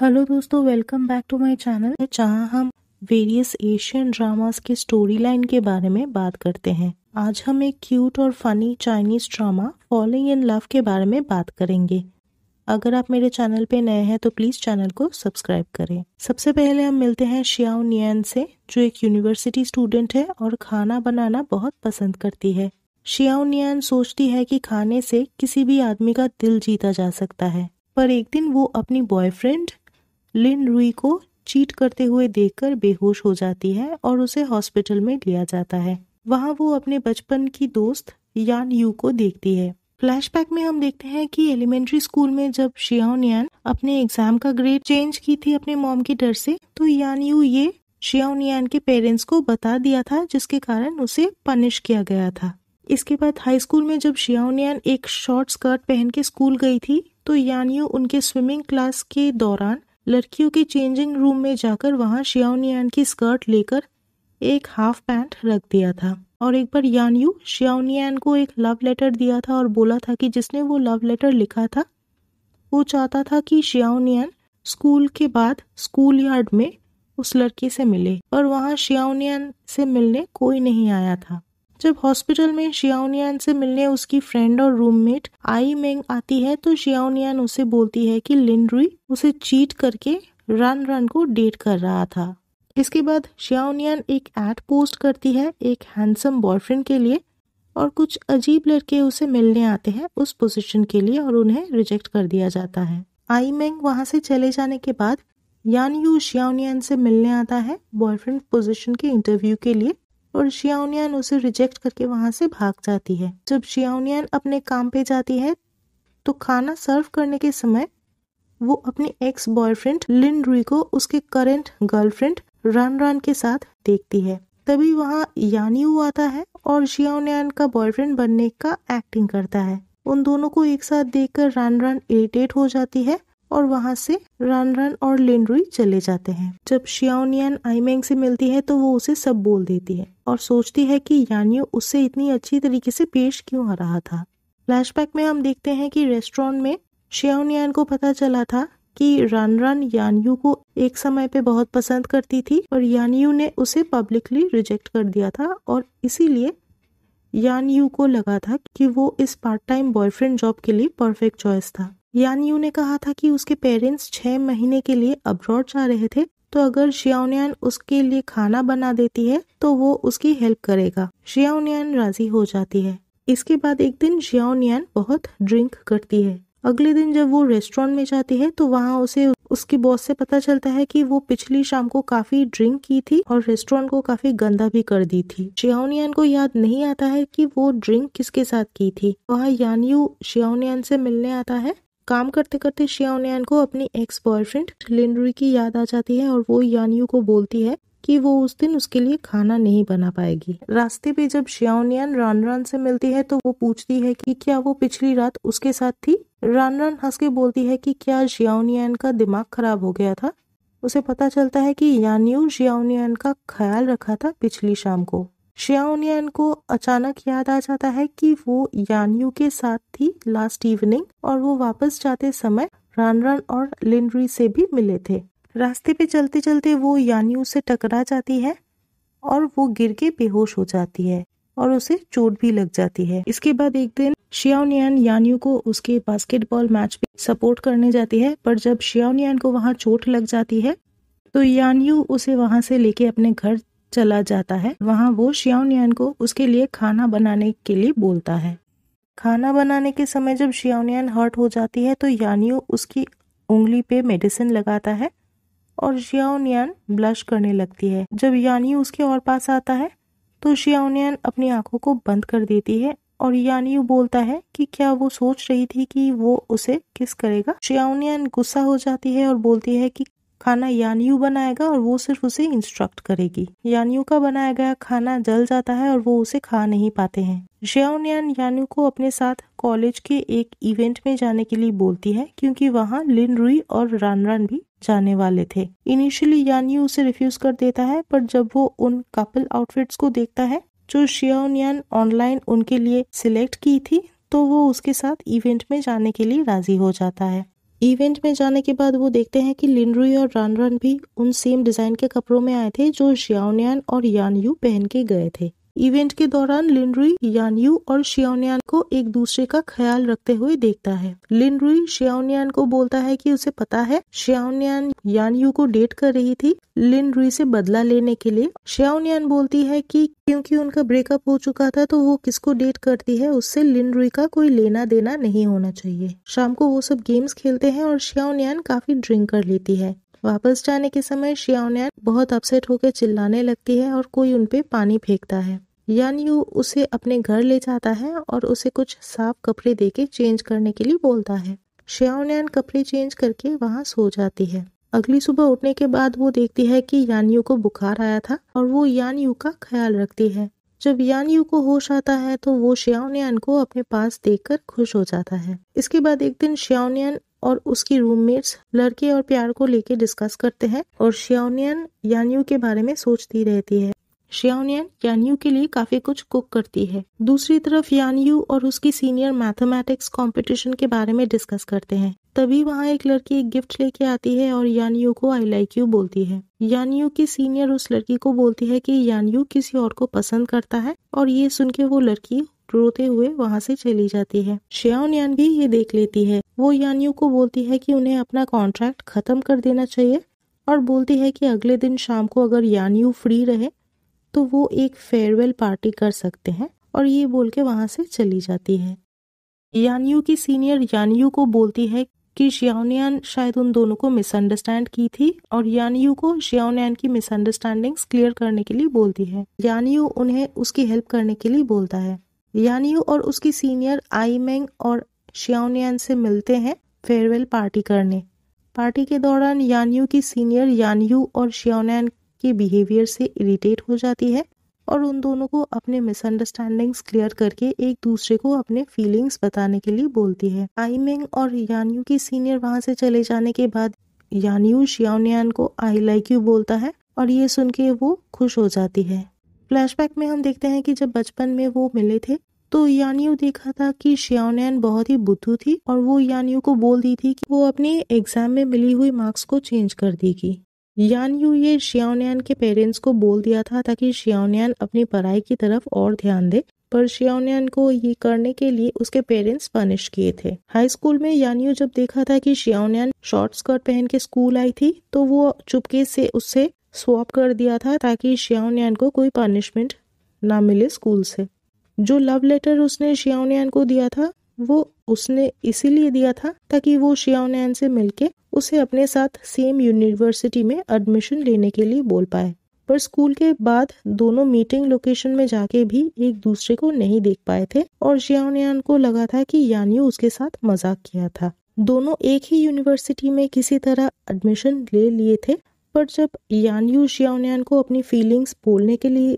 hello दोस्तों welcome back to my channel जहां हम वेरियस एशियन ड्रामास के स्टोरी लाइन के बारे में बात करते हैं आज हम एक क्यूट और funny Chinese drama falling in love के बारे में बात करेंगे अगर आप मेरे चैनल पे नए हैं तो प्लीज चैनल को सब्सक्राइब करें सबसे पहले हम मिलते हैं शियाओ नियन से जो एक यूनिवर्सिटी स्टूडेंट है और खाना बनाना बहुत पसंद करती है शियाओ नियन सोचती है कि खाने से किसी भी आदमी का दिल जीता जा सकता है पर एक दिन वो अपनी बॉयफ्रेंड लिन रुई को चीट करते हुए देखकर बेहोश हो जाती है और उसे हॉस्पिटल में लिया जाता है वहाँ वो अपने बचपन की दोस्त यान यू को देखती है फ्लैशबैक में हम देखते हैं कि एलिमेंट्री स्कूल में जब शियान यान अपने एग्जाम का ग्रेड चेंज की थी अपने मॉम की डर से तो यान यू ये शियान यान के पेरेंट्स को बता दिया था जिसके कारण उसे पनिश किया गया था इसके बाद हाई स्कूल में जब शियान एक शॉर्ट स्कर्ट पहन के स्कूल गई थी तो यानियो उनके स्विमिंग क्लास के दौरान लड़कियों के चेंजिंग रूम में जाकर वहाँ श्याओनियान की स्कर्ट लेकर एक हाफ पैंट रख दिया था और एक बार यानयू श्याओनियान को एक लव लेटर दिया था और बोला था कि जिसने वो लव लेटर लिखा था वो चाहता था कि श्याओनियान स्कूल के बाद स्कूल यार्ड में उस लड़की से मिले पर वहाँ श्याओनियान से मिलने कोई नहीं आया था जब हॉस्पिटल में शियाओनियान से मिलने उसकी फ्रेंड और रूममेट आई मेंग आती है तो शियाओनियान उसे बोलती है कि रुई उसे चीट करके रन रन को डेट कर रहा था इसके बाद शियाओनियान एक एड पोस्ट करती है एक हैंडसम बॉयफ्रेंड के लिए और कुछ अजीब लड़के उसे मिलने आते हैं उस पोजीशन के लिए और उन्हें रिजेक्ट कर दिया जाता है आई मेंग वहां से चले जाने के बाद यान यू शियाओनियान से मिलने आता है बॉयफ्रेंड पोजीशन के इंटरव्यू के लिए और शियाउनियान उसे रिजेक्ट करके वहां से भाग जाती है जब शियाउनियान अपने काम पे जाती है तो खाना सर्व करने के समय वो अपने एक्स बॉयफ्रेंड लिन रुई को उसके करंट गर्लफ्रेंड रान रान के साथ देखती है तभी वहाँ यानियू आता है और शियाउनियान का बॉयफ्रेंड बनने का एक्टिंग करता है उन दोनों को एक साथ देखकर रान रान इरिटेट हो जाती है और वहाँ से रान रान और लिनरुई चले जाते हैं जब शियानियान आईमेंग से मिलती है तो वो उसे सब बोल देती है और सोचती है कि यानियो उससे इतनी अच्छी तरीके से पेश क्यों आ रहा था फ्लैशबैक में हम देखते हैं कि रेस्टोरेंट में शियानियान को पता चला था कि रान रान यानयू को एक समय पे बहुत पसंद करती थी और यानयू ने उसे पब्लिकली रिजेक्ट कर दिया था और इसीलिए यानयू को लगा था कि वो इस पार्ट टाइम बॉयफ्रेंड जॉब के लिए परफेक्ट चॉइस था यानयू ने कहा था कि उसके पेरेंट्स छह महीने के लिए अब्रॉड जा रहे थे तो अगर शियाओनियान उसके लिए खाना बना देती है तो वो उसकी हेल्प करेगा शियाओनियान राजी हो जाती है इसके बाद एक दिन शियान बहुत ड्रिंक करती है अगले दिन जब वो रेस्टोरेंट में जाती है तो वहाँ उसे उसके बॉस से पता चलता है कि वो पिछली शाम को काफी ड्रिंक की थी और रेस्टोरेंट को काफी गंदा भी कर दी थी शियाओनियान को याद नहीं आता है कि वो ड्रिंक किसके साथ की थी वहाँ यानयू शियाओनियान से मिलने आता है काम करते करते श्याओनियान को अपनी एक्स बॉयफ्रेंड लिनरी की याद आ जाती है और वो यानियो को बोलती है कि वो उस दिन उसके लिए खाना नहीं बना पाएगी रास्ते पे जब रान रान से मिलती है तो वो पूछती है कि क्या वो पिछली रात उसके साथ थी रान रान हंस के बोलती है कि क्या श्याओनियान का दिमाग खराब हो गया था उसे पता चलता है कि यानियो शियान का ख्याल रखा था पिछली शाम को श्याओनियान को अचानक याद आ जाता है कि वो यानयू के साथ थी लास्ट इवनिंग और वो वापस जाते समय रानरन और लिनरी से भी मिले थे रास्ते पे चलते चलते वो यानयू से टकरा जाती है और वो गिर के बेहोश हो जाती है और उसे चोट भी लग जाती है इसके बाद एक दिन शियाओनियन यानयू को उसके बास्केटबॉल मैच में सपोर्ट करने जाती है पर जब शियाओनियन को वहाँ चोट लग जाती है तो यानयू उसे वहां से लेके अपने घर चला जाता है वहाँ वो श्यावनियन को उसके लिए खाना बनाने के लिए बोलता है खाना बनाने के समय जब श्यावनियन हर्ट हो जाती है तो यानियो उसकी उंगली पे मेडिसिन लगाता है और श्यावनियन ब्लश करने लगती है जब यानियो उसके और पास आता है तो श्यावनियन अपनी आंखों को बंद कर देती है और यानियो बोलता है कि क्या वो सोच रही थी कि वो उसे किस करेगा श्यावनियन गुस्सा हो जाती है और बोलती है कि खाना यानियू बनाएगा और वो सिर्फ उसे इंस्ट्रक्ट करेगी यानियू का बनाया गया खाना जल जाता है और वो उसे खा नहीं पाते हैं यान यानू को अपने साथ कॉलेज के एक इवेंट में जाने के लिए बोलती है क्योंकि वहाँ लिन रुई और रानरान भी जाने वाले थे इनिशियली यानयू उसे रिफ्यूज कर देता है पर जब वो उन कपल आउटफिट्स को देखता है जो शियाओनियान ऑनलाइन उनके लिए सिलेक्ट की थी तो वो उसके साथ इवेंट में जाने के लिए राजी हो जाता है इवेंट में जाने के बाद वो देखते हैं कि लिनरुई और रान रन भी उन सेम डिज़ाइन के कपड़ों में आए थे जो श्यान और यू पहन के गए थे इवेंट के दौरान लिनरुई यानयू और शियानियान को एक दूसरे का ख्याल रखते हुए देखता है लिनरुई शियानियान को बोलता है कि उसे पता है शियानियान यानयू को डेट कर रही थी लिनरुई से बदला लेने के लिए शियानियान बोलती है कि क्योंकि उनका ब्रेकअप हो चुका था तो वो किसको डेट करती है उससे लिनरुई का कोई लेना देना नहीं होना चाहिए शाम को वो सब गेम्स खेलते हैं और शियानियान काफी ड्रिंक कर लेती है वापस जाने के समय शियाओन्यान बहुत अपसेट होकर चिल्लाने लगती है और कोई उनपे पानी फेंकता है यान यू उसे अपने घर ले जाता है और उसे कुछ साफ कपड़े देके चेंज करने के लिए बोलता है श्याओनैन कपड़े चेंज करके वहाँ सो जाती है अगली सुबह उठने के बाद वो देखती है कि यानयू को बुखार आया था और वो यानयू का ख्याल रखती है जब यानयू को होश आता है तो वो श्याओनियान को अपने पास देखकर खुश हो जाता है इसके बाद एक दिन श्याओनियान और उसकी रूममेट्स लड़के और प्यार को लेकर डिस्कस करते हैं और श्यानियन यान्यू के बारे में सोचती रहती है श्यानियन यान्यू के लिए काफी कुछ कुक करती है दूसरी तरफ यान्यू और उसकी सीनियर मैथमेटिक्स कंपटीशन के बारे में डिस्कस करते हैं तभी वहाँ एक लड़की एक गिफ्ट लेके आती है और यान्यू को आई लाइक यू बोलती है यान्यू की सीनियर उस लड़की को बोलती है कि यान्यू किसी और को पसंद करता है और ये सुन के वो लड़की रोते हुए वहाँ से चली जाती है श्याओन यान भी ये देख लेती है वो यानियों को बोलती है कि उन्हें अपना कॉन्ट्रैक्ट खत्म कर देना चाहिए और बोलती है कि अगले दिन शाम को अगर यानियो फ्री रहे तो वो एक फेयरवेल पार्टी कर सकते हैं और ये बोल के वहां से चली जाती है यानियो की सीनियर यानियो को बोलती है कि श्याओनियान शायद उन दोनों को मिसअंडरस्टैंड की थी और यानियो को श्याओनियान की मिसअंडरस्टैंडिंग्स क्लियर करने के लिए बोलती है यानियो उन्हें उसकी हेल्प करने के लिए बोलता है यानयू और उसकी सीनियर आई मैंग और श्याओनियान से मिलते हैं फेयरवेल पार्टी करने पार्टी के दौरान यानयू की सीनियर यानयू और श्याओनियान के बिहेवियर से इरिटेट हो जाती है और उन दोनों को अपने मिसअंडरस्टैंडिंग्स क्लियर करके एक दूसरे को अपने फीलिंग्स बताने के लिए बोलती है आई मैंग और यानयू की सीनियर वहां से चले जाने के बाद यानयू श्याओनियान को आई लाइक यू बोलता है और ये सुन के वो खुश हो जाती है फ्लैशबैक में हम देखते हैं कि जब बचपन में वो मिले थे तो यानियो देखा था कि श्यानैन बहुत ही बुद्धू थी और वो यानियो को बोल दी थी कि वो अपने एग्जाम में मिली हुई मार्क्स को चेंज कर देगी यानियो ये श्यानैन के पेरेंट्स को बोल दिया था ताकि श्यानैन अपनी पढ़ाई की तरफ और ध्यान दे पर श्यान को ये करने के लिए उसके पेरेंट्स पनिश किए थे हाई स्कूल में यानियो जब देखा था कि श्यानैन शॉर्ट स्कर्ट पहन के स्कूल आई थी तो वो चुपके से उससे स्वॉप कर दिया था ताकि श्याओन्यान को कोई पनिशमेंट ना मिले स्कूल से जो लव लेटर उसने श्याओन्यान को दिया था वो उसने इसीलिए दिया था ताकि वो श्याओन्यान से मिलके उसे अपने साथ सेम यूनिवर्सिटी में एडमिशन लेने के लिए बोल पाए पर स्कूल के बाद दोनों मीटिंग लोकेशन में जाके भी एक दूसरे को नहीं देख पाए थे और श्याओन्यान को लगा था कि यानी उसके साथ मजाक किया था दोनों एक ही यूनिवर्सिटी में किसी तरह एडमिशन ले लिए थे पर जब यानयू जियाओनियान को अपनी फीलिंग्स बोलने के लिए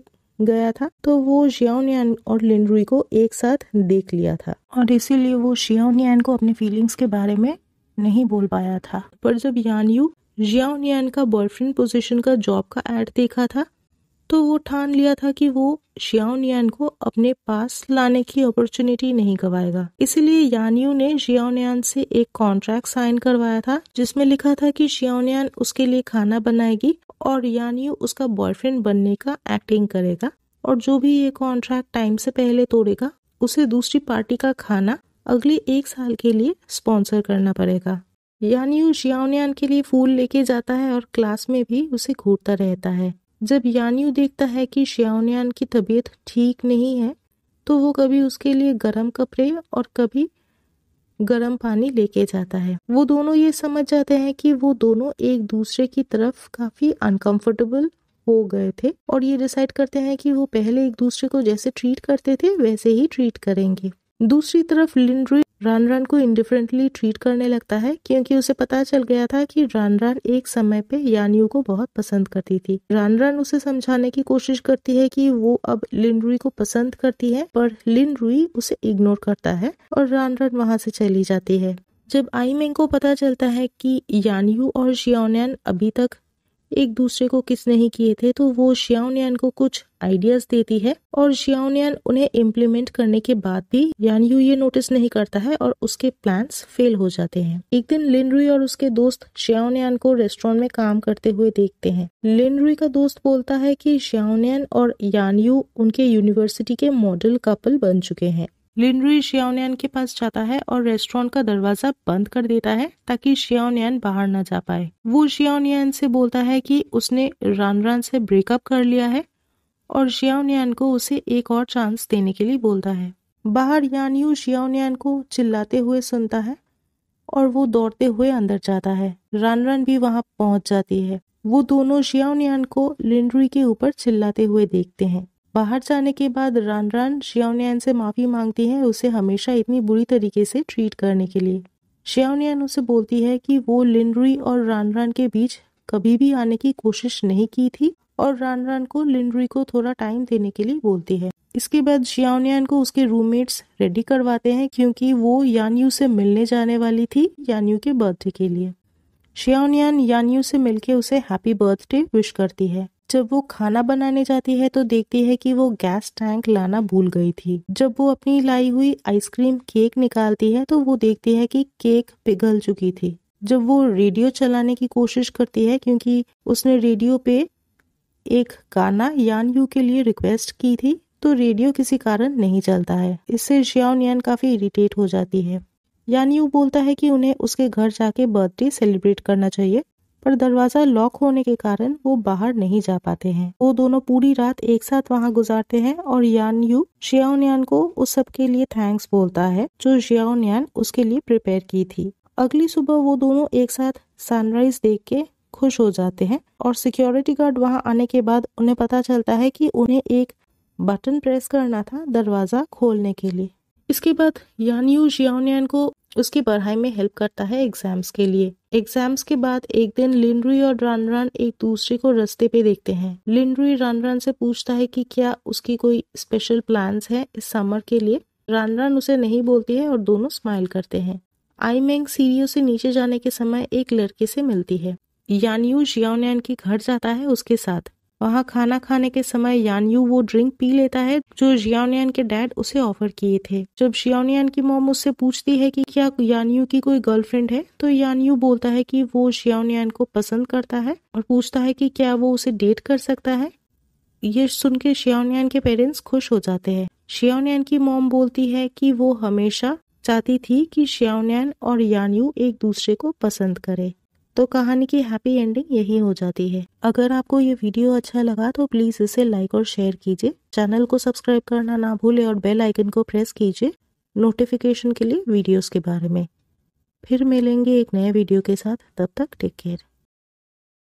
गया था तो वो जियाओनियान और लिनरुई को एक साथ देख लिया था और इसीलिए वो जियाओनियान को अपनी फीलिंग्स के बारे में नहीं बोल पाया था पर जब यानयू जियाओनियान का बॉयफ्रेंड पोजीशन का जॉब का एड देखा था तो वो ठान लिया था कि वो यान को अपने पास लाने की अपॉर्चुनिटी नहीं गवाएगा इसलिए यानियो ने यान से एक कॉन्ट्रैक्ट साइन करवाया था जिसमें लिखा था कि यान उसके लिए खाना बनाएगी और यानियो उसका बॉयफ्रेंड बनने का एक्टिंग करेगा और जो भी ये कॉन्ट्रैक्ट टाइम से पहले तोड़ेगा उसे दूसरी पार्टी का खाना अगले एक साल के लिए स्पॉन्सर करना पड़ेगा यानियो शियाओनियान के लिए फूल लेके जाता है और क्लास में भी उसे घूरता रहता है जब यान्यू देखता है कि श्याओन्यान की तबीयत ठीक नहीं है तो वो कभी उसके लिए गर्म कपड़े और कभी गर्म पानी लेके जाता है वो दोनों ये समझ जाते हैं कि वो दोनों एक दूसरे की तरफ काफी अनकंफर्टेबल हो गए थे और ये डिसाइड करते हैं कि वो पहले एक दूसरे को जैसे ट्रीट करते थे वैसे ही ट्रीट करेंगे दूसरी तरफ लिंड्री रान रान को इनडिफरेंटली ट्रीट करने लगता है क्योंकि उसे पता चल गया था कि रान रान एक समय पे यानियो को बहुत पसंद करती थी रान रान उसे समझाने की कोशिश करती है कि वो अब लिन रुई को पसंद करती है पर लिन रुई उसे इग्नोर करता है और रान रान वहां से चली जाती है जब आई मेंग को पता चलता है कि यानयू और शियानयन अभी तक एक दूसरे को किस नहीं किए थे तो वो श्याओनियान को कुछ आइडियाज देती है और श्याओनियान उन्हें इम्प्लीमेंट करने के बाद भी यान यू ये नोटिस नहीं करता है और उसके प्लान्स फेल हो जाते हैं एक दिन लिनरुई और उसके दोस्त श्याओनियान को रेस्टोरेंट में काम करते हुए देखते हैं लिनरुई का दोस्त बोलता है कि श्याओनियान और यान यू उनके यूनिवर्सिटी के मॉडल कपल बन चुके हैं लिनरी श्याओनियान के पास जाता है और रेस्टोरेंट का दरवाजा बंद कर देता है ताकि श्याओनियान बाहर ना जा पाए वो श्याओनियान से बोलता है कि उसने रान रान से ब्रेकअप कर लिया है और श्याओनियान को उसे एक और चांस देने के लिए बोलता है बाहर यानियू श्याओनियान को चिल्लाते हुए सुनता है और वो दौड़ते हुए अंदर जाता है रान रान भी वहां पहुंच जाती है वो दोनों श्याओनियान को लिनरी के ऊपर चिल्लाते हुए देखते हैं बाहर जाने के बाद रान रान श्यावनियान से माफ़ी मांगती है उसे हमेशा इतनी बुरी तरीके से ट्रीट करने के लिए श्यावनियान उसे बोलती है कि वो लिनरुई और रान रान के बीच कभी भी आने की कोशिश नहीं की थी और रान रान को लिनरुई को थोड़ा टाइम देने के लिए बोलती है इसके बाद शियानियान को उसके रूममेट्स रेडी करवाते हैं क्योंकि वो यान्यू से मिलने जाने वाली थी यान्यू के बर्थडे के लिए शियानियान यान्यू से मिलके उसे हैप्पी बर्थडे विश करती है जब वो खाना बनाने जाती है तो देखती है कि वो गैस टैंक लाना भूल गई थी जब वो अपनी लाई हुई आइसक्रीम केक निकालती है तो वो देखती है कि केक पिघल चुकी थी जब वो रेडियो चलाने की कोशिश करती है क्योंकि उसने रेडियो पे एक गाना यान यू के लिए रिक्वेस्ट की थी तो रेडियो किसी कारण नहीं चलता है इससे श्यान यान काफ़ी इरिटेट हो जाती है यान यू बोलता है कि उन्हें उसके घर जाके बर्थडे सेलिब्रेट करना चाहिए पर दरवाजा लॉक होने के कारण वो बाहर नहीं जा पाते हैं वो दोनों पूरी रात एक साथ वहाँ गुजारते हैं और यान यू शियाओन्यान को उस सब के लिए थैंक्स बोलता है जो शियान उसके लिए प्रिपेयर की थी अगली सुबह वो दोनों एक साथ सनराइज देख के खुश हो जाते हैं और सिक्योरिटी गार्ड वहां आने के बाद उन्हें पता चलता है कि उन्हें एक बटन प्रेस करना था दरवाजा खोलने के लिए इसके बाद यान यू को उसकी पढ़ाई में हेल्प करता है एग्जाम्स के लिए एग्जाम्स के बाद एक दिन लिनरुई और रान एक दूसरे को रस्ते पे देखते हैं लिनरुई रानरान से पूछता है कि क्या उसकी कोई स्पेशल प्लान्स है इस समर के लिए रानरान उसे नहीं बोलती है और दोनों स्माइल करते हैं आई मैंग सीढ़ियों से नीचे जाने के समय एक लड़के से मिलती है यानयू जियान के घर जाता है उसके साथ वहाँ खाना खाने के समय यानयू वो ड्रिंक पी लेता है जो जियानियान के डैड उसे ऑफर किए थे जब जियानियान की मोम उससे पूछती है कि क्या यानयू की कोई गर्लफ्रेंड है तो यानयू बोलता है कि वो जियानियान को पसंद करता है और पूछता है कि क्या वो उसे डेट कर सकता है ये सुन के शियानियान के पेरेंट्स खुश हो जाते हैं शियानियान की मोम बोलती है कि वो हमेशा चाहती थी कि शियानियान और यानयू एक दूसरे को पसंद करे तो कहानी की हैप्पी एंडिंग यही हो जाती है अगर आपको ये वीडियो अच्छा लगा तो प्लीज़ इसे लाइक और शेयर कीजिए चैनल को सब्सक्राइब करना ना भूले और बेल आइकन को प्रेस कीजिए नोटिफिकेशन के लिए वीडियोस के बारे में फिर मिलेंगे एक नए वीडियो के साथ तब तक टेक केयर